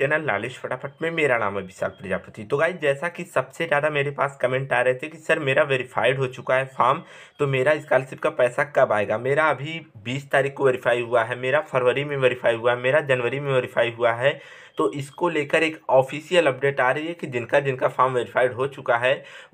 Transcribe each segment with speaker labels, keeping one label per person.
Speaker 1: channel लालिश फटाफट में मेरा नाम है विशाल प्रजापति तो गाइज जैसा कि सबसे ज़्यादा मेरे पास कमेंट आ रहे थे कि सर मेरा वेरीफाइड हो चुका है फॉर्म तो मेरा स्कॉलरशिप का पैसा कब आएगा मेरा अभी बीस तारीख को वेरीफाई हुआ है मेरा फरवरी में वेरीफाई हुआ है मेरा जनवरी में वेरीफाई हुआ है तो इसको लेकर एक ऑफिशियल अपडेट आ रही है कि जिनका जिनका फॉर्म वेरीफाइड हो चुका है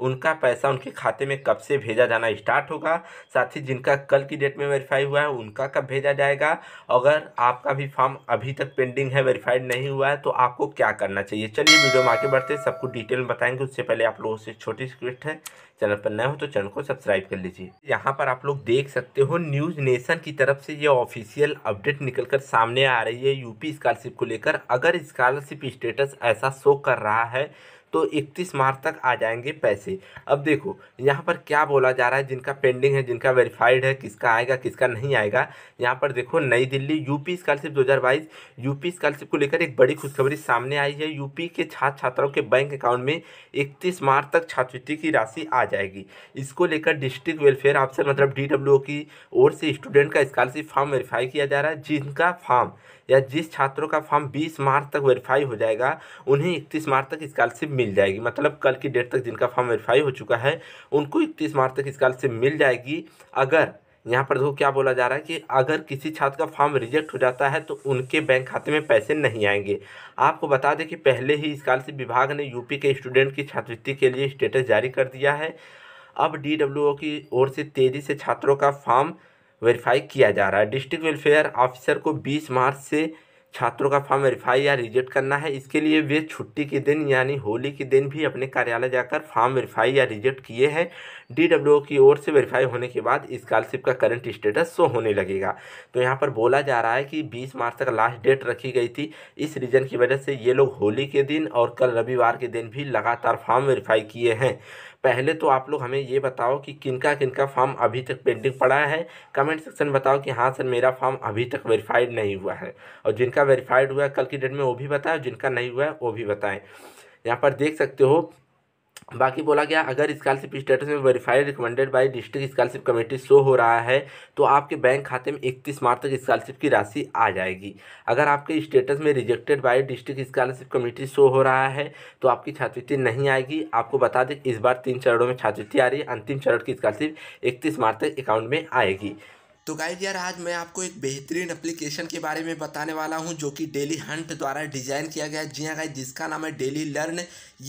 Speaker 1: उनका पैसा उनके खाते में कब से भेजा जाना स्टार्ट होगा साथ ही जिनका कल की डेट में वेरीफाई हुआ है उनका कब भेजा जाएगा अगर आपका भी फॉर्म अभी तक पेंडिंग है वेरीफाइड नहीं हुआ है तो आपको क्या करना चाहिए चलिए वीडियो में आगे बढ़ते सबको डिटेल में बताएंगे उससे पहले आप लोगों से छोटी रिक्वेस्ट है चैनल पर नए हो तो चैनल को सब्सक्राइब कर लीजिए यहाँ पर आप लोग देख सकते हो न्यूज़ नेशन की तरफ से ये ऑफिशियल अपडेट निकल कर सामने आ रही है यूपी स्कॉलरशिप को लेकर अगर स्कॉलरशिप स्टेटस ऐसा शो कर रहा है तो इकतीस मार्च तक आ जाएंगे पैसे अब देखो यहाँ पर क्या बोला जा रहा है जिनका पेंडिंग है जिनका वेरीफाइड है किसका आएगा किसका नहीं आएगा यहाँ पर देखो नई दिल्ली यूपी स्कॉलरशिप दो हज़ार बाईस यूपी स्कॉलरशिप को लेकर एक बड़ी खुशखबरी सामने आई है यूपी के छात्र छात्राओं के बैंक अकाउंट में इकतीस मार्च तक छात्रवृत्ति की राशि आ जाएगी इसको लेकर डिस्ट्रिक्ट वेलफेयर ऑफिसर मतलब डी की ओर से स्टूडेंट का स्कॉलरशिप फॉर्म वेरीफाई किया जा रहा है जिनका फॉर्म या जिस छात्रों का फॉर्म बीस मार्च तक वेरीफाई हो जाएगा उन्हें इकतीस मार्च तक स्कॉलरशिप मिल जाएगी मतलब कल की डेट तक जिनका फॉर्म वेरीफाई हो चुका है उनको इकतीस मार्च तक स्कॉलरशिप मिल जाएगी अगर यहाँ पर देखो क्या बोला जा रहा है कि अगर किसी छात्र का फॉर्म रिजेक्ट हो जाता है तो उनके बैंक खाते में पैसे नहीं आएंगे आपको बता दें कि पहले ही स्कॉलरशिप विभाग ने यूपी के स्टूडेंट की छात्रवृत्ति के लिए स्टेटस जारी कर दिया है अब डी की ओर से तेज़ी से छात्रों का फॉर्म वेरीफाई किया जा रहा है डिस्ट्रिक्ट वेलफेयर ऑफिसर को बीस मार्च से छात्रों का फॉर्म वेरीफाई या रिजेक्ट करना है इसके लिए वे छुट्टी के दिन यानी होली के दिन भी अपने कार्यालय जाकर फॉर्म वेरीफाई या रिजेक्ट किए हैं डी की ओर से वेरीफाई होने के बाद स्कॉलरशिप का करंट स्टेटस शो होने लगेगा तो यहाँ पर बोला जा रहा है कि 20 मार्च तक लास्ट डेट रखी गई थी इस रीज़न की वजह से ये लोग होली के दिन और कल रविवार के दिन भी लगातार फॉर्म वेरीफाई किए हैं पहले तो आप लोग हमें ये बताओ कि किनका किनका फॉर्म अभी तक पेंडिंग पड़ा है कमेंट सेक्शन में बताओ कि हाँ सर मेरा फॉर्म अभी तक वेरीफाइड नहीं हुआ है और जिनका वेरीफाइड हुआ है कल की डेट में वो भी बताएं जिनका नहीं हुआ है वो भी बताएं यहाँ पर देख सकते हो बाकी बोला गया अगर स्कॉलरशिप स्टेटस में verified recommended by district scholarship committee show हो रहा है तो आपके बैंक खाते में इकतीस मार्च तक स्कॉलरशिप की राशि आ जाएगी अगर आपके स्टेटस में rejected by district scholarship committee show हो रहा है तो आपकी छात्रवृत्ति नहीं आएगी आपको बता दें इस बार तीन चरणों में छात्रवृत्ति आ रही है अंतिम चरण की स्कॉलरशिप इकतीस मार्च तक अकाउंट में आएगी तो गाइज यार आज मैं आपको एक बेहतरीन एप्लीकेशन के बारे में बताने वाला हूं जो कि डेली हंट द्वारा डिज़ाइन किया गया है जी हाँ गाइज जिसका नाम है डेली लर्न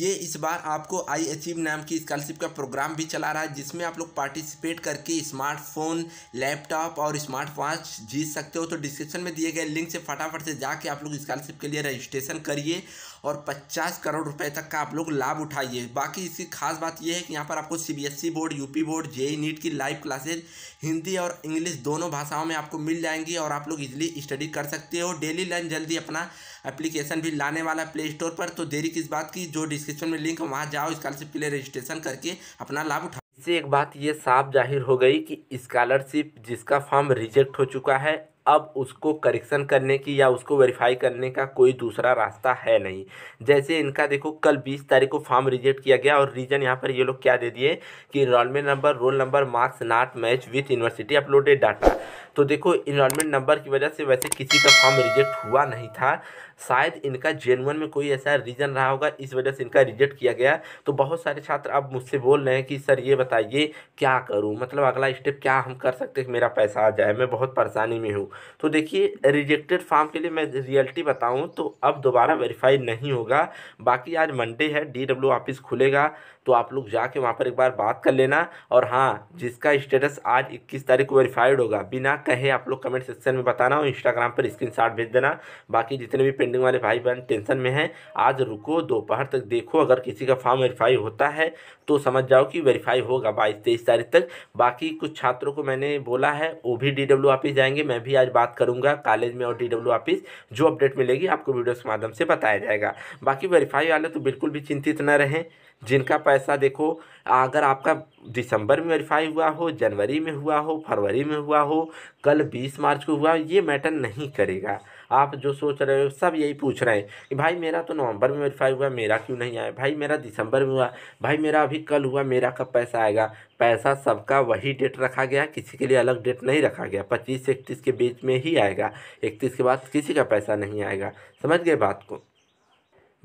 Speaker 1: ये इस बार आपको आई अचीव नाम की स्कॉलरशिप का प्रोग्राम भी चला रहा है जिसमें आप लोग पार्टिसिपेट करके स्मार्टफोन लैपटॉप और स्मार्ट वॉच जीत सकते हो तो डिस्क्रिप्शन में दिए गए लिंक से फटाफट से जाके आप लोग स्कॉलरशिप के लिए रजिस्ट्रेशन करिए और पचास करोड़ रुपए तक का आप लोग लाभ उठाइए बाकी इसकी खास बात यह है कि यहाँ पर आपको e e board UP board JEE NEET e की लाइव क्लासेज हिंदी और इंग्लिश दोनों भाषाओं में आपको मिल जाएंगी और आप लोग इजिली स्टडी कर सकते हो डेली लर्न जल्दी अपना एप्लीकेशन भी लाने वाला है प्ले स्टोर पर तो देरी किस बात की जो डिस्क्रिप्शन में लिंक है वहाँ जाओ स्कॉलरशिप के लिए रजिस्ट्रेशन करके अपना लाभ उठा इससे एक बात ये साफ जाहिर हो गई कि स्कॉलरशिप जिसका फॉर्म रिजेक्ट हो चुका है अब उसको करेक्शन करने की या उसको वेरीफाई करने का कोई दूसरा रास्ता है नहीं जैसे इनका देखो कल बीस तारीख को फॉर्म रिजेक्ट किया गया और रीज़न यहाँ पर ये लोग क्या दे दिए कि enrolment number roll number marks not match with university uploaded data तो देखो इनरोलमेंट नंबर की वजह से वैसे किसी का फॉर्म रिजेक्ट हुआ नहीं था शायद इनका जेनवन में कोई ऐसा रीज़न रहा होगा इस वजह से इनका रिजेक्ट किया गया तो बहुत सारे छात्र अब मुझसे बोल रहे हैं कि सर ये बताइए क्या करूँ मतलब अगला स्टेप क्या हम कर सकते हैं कि मेरा पैसा आ जाए मैं बहुत परेशानी में हूँ तो देखिए रिजेक्टेड फॉर्म के लिए मैं रियलिटी बताऊँ तो अब दोबारा वेरीफाई नहीं होगा बाकी आज मंडे है डी डब्ल्यू ऑफिस खुलेगा तो आप लोग जाके वहाँ पर एक बार बात कर लेना और हाँ जिसका स्टेटस आज इक्कीस तारीख को वेरीफाइड होगा बिना कहे आप लोग कमेंट सेक्शन में बताना और इंस्टाग्राम पर स्क्रीन भेज देना बाकी जितने भी पेंडिंग वाले भाई बहन टेंशन में हैं आज रुको दोपहर तक देखो अगर किसी का फॉर्म वेरीफाई होता है तो समझ जाओ कि वेरीफाई होगा बाईस तेईस तारीख तक बाकी कुछ छात्रों को मैंने बोला है वो भी डी ऑफिस जाएंगे मैं भी आज बात करूँगा कॉलेज में और डी ऑफिस जो अपडेट मिलेगी आपको वीडियो के माध्यम से बताया जाएगा बाकी वेरीफाई वाले तो बिल्कुल भी चिंतित न रहें जिनका पैसा देखो अगर आपका दिसंबर में वेरीफाई हुआ हो जनवरी में हुआ हो फरवरी में हुआ हो कल बीस मार्च को हुआ ये मैटर नहीं करेगा आप जो सोच रहे हो सब यही पूछ रहे हैं कि भाई मेरा तो नवंबर में वेरीफाई हुआ मेरा क्यों नहीं आया भाई मेरा दिसंबर में हुआ भाई मेरा अभी कल हुआ मेरा कब पैसा आएगा पैसा सबका वही डेट रखा गया किसी के लिए अलग डेट नहीं रखा गया पच्चीस से इकतीस के बीच में ही आएगा इकतीस के बाद किसी का पैसा नहीं आएगा समझ गए बात को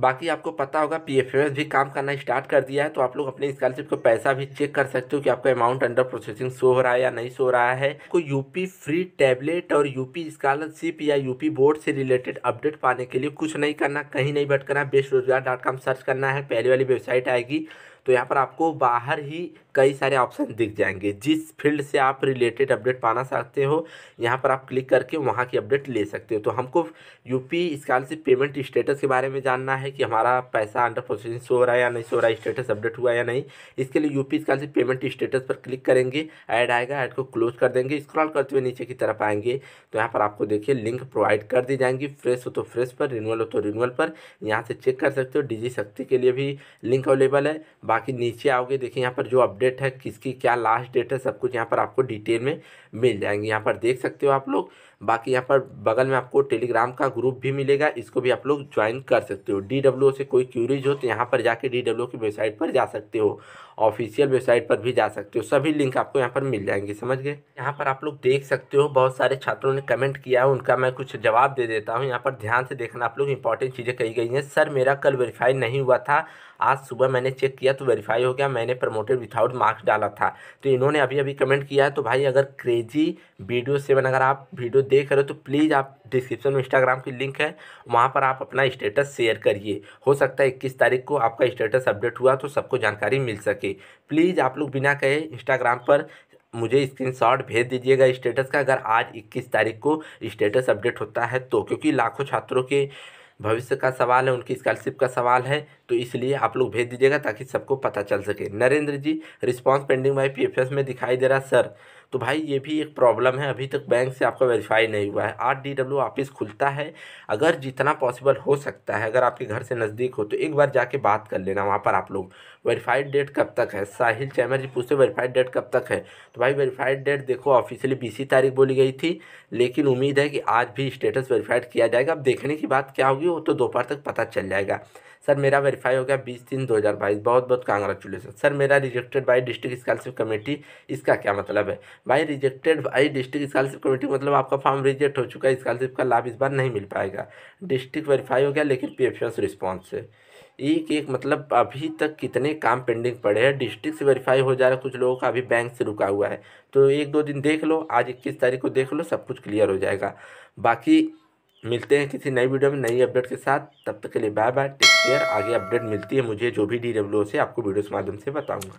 Speaker 1: बाकी आपको पता होगा पी एफ भी काम करना स्टार्ट कर दिया है तो आप लोग अपने स्कॉलरशिप का पैसा भी चेक कर सकते हो कि आपका अमाउंट अंडर प्रोसेसिंग शो हो रहा है या नहीं शो रहा है आपको यूपी फ्री टैबलेट और यूपी स्कॉलरशिप या यूपी बोर्ड से रिलेटेड अपडेट पाने के लिए कुछ नहीं करना कहीं नहीं भटकना बेस्ट रोजगार डॉट कॉम सर्च करना है पहले वाली वेबसाइट आएगी तो यहाँ पर आपको बाहर ही कई सारे ऑप्शन दिख जाएंगे जिस फील्ड से आप रिलेटेड अपडेट पाना चाहते हो यहाँ पर आप क्लिक करके वहाँ की अपडेट ले सकते हो तो हमको यूपी स्कॉलरशिप पेमेंट स्टेटस के बारे में जानना है कि हमारा पैसा अंडर प्रोसेसिंग शो हो रहा है या नहीं सो रहा है स्टेटस अपडेट हुआ या नहीं इसके लिए यूपी स्कॉलरशिप पेमेंट स्टेटस पर क्लिक करेंगे ऐड आएगा ऐड को क्लोज कर देंगे स्क्रॉल करते हुए नीचे की तरफ आएंगे तो यहाँ पर आपको देखिए लिंक प्रोवाइड कर दी जाएंगी फ्रेश हो तो फ्रेश पर रिन्यूअल हो तो रिन्यूअल पर यहाँ से चेक कर सकते हो डिजी शक्ति के लिए भी लिंक अवेलेबल है बाकी बाकी नीचे आओगे देखिए यहाँ पर जो अपडेट है किसकी क्या लास्ट डेट है सब कुछ यहाँ पर आपको डिटेल में मिल जाएंगे यहाँ पर देख सकते हो आप लोग बाकी यहाँ पर बगल में आपको टेलीग्राम का ग्रुप भी मिलेगा इसको भी आप लोग ज्वाइन कर सकते हो डी से कोई क्यूरीज हो तो यहाँ पर जाके डी की वेबसाइट पर जा सकते हो ऑफिशियल वेबसाइट पर भी जा सकते हो सभी लिंक आपको यहाँ पर मिल जाएंगे समझ गए यहाँ पर आप लोग देख सकते हो बहुत सारे छात्रों ने कमेंट किया है उनका मैं कुछ जवाब दे देता हूँ यहाँ पर ध्यान से देखना आप लोग इंपॉर्टेंट चीज़ें कही गई हैं सर मेरा कल वेरीफाई नहीं हुआ था आज सुबह मैंने चेक किया तो वेरीफाई हो गया मैंने प्रमोटेड विथआउट मार्क्स डाला था तो इन्होंने अभी अभी कमेंट किया है तो भाई अगर क्रेजी वीडियो सेवन अगर आप वीडियो देख रहे हो तो प्लीज़ आप डिस्क्रिप्शन में इंस्टाग्राम की लिंक है वहाँ पर आप अपना स्टेटस शेयर करिए हो सकता है इक्कीस तारीख को आपका स्टेटस अपडेट हुआ तो सबको जानकारी मिल सके प्लीज़ आप लोग बिना कहे इंस्टाग्राम पर मुझे स्क्रीनशॉट भेज दीजिएगा स्टेटस का अगर आज 21 तारीख को स्टेटस अपडेट होता है तो क्योंकि लाखों छात्रों के भविष्य का सवाल है उनकी स्कॉलरशिप का सवाल है तो इसलिए आप लोग भेज दीजिएगा ताकि सबको पता चल सके Narendra ji response pending by P में दिखाई दे रहा सर तो भाई ये भी एक प्रॉब्लम है अभी तक बैंक से आपका वेरीफाई नहीं हुआ है आठ डी डब्ल्यू ऑफिस खुलता है अगर जितना पॉसिबल हो सकता है अगर आपके घर से नज़दीक हो तो एक बार जाके बात कर लेना वहाँ पर आप लोग वेरीफाइड डेट कब तक है साहिल चैमर जी पूछते वेरीफाइड डेट कब तक है तो भाई वेरीफाइड डेट देखो ऑफिशियली बीस तारीख बोली गई थी लेकिन उम्मीद है कि आज भी स्टेटस वेरीफाइड किया जाएगा अब देखने की बात क्या होगी वो तो दोपहर तक पता चल जाएगा सर मेरा वेरीफाई हो गया बीस तीन दो हज़ार बाईस बहुत बहुत कांग्रेचुलेसन सर मेरा rejected by district scholarship committee इसका क्या मतलब है भाई rejected by district scholarship committee मतलब आपका फॉर्म रिजेक्ट हो चुका है स्कॉलरशिप का लाभ इस बार नहीं मिल पाएगा डिस्ट्रिक्ट वेरीफाई हो गया लेकिन पी रिस्पॉन्स से एक एक मतलब अभी तक कितने काम पेंडिंग पड़े हैं डिस्ट्रिक्ट से वेरीफाई हो जा रहा है कुछ लोगों का अभी बैंक से रुका हुआ है तो एक दो दिन देख लो आज इक्कीस तारीख को देख लो सब कुछ क्लियर हो जाएगा बाकी मिलते हैं किसी नई वीडियो में नई अपडेट के साथ तब तक के लिए बाय बाय टेक केयर आगे अपडेट मिलती है मुझे जो भी डी से आपको वीडियो के माध्यम से बताऊँगा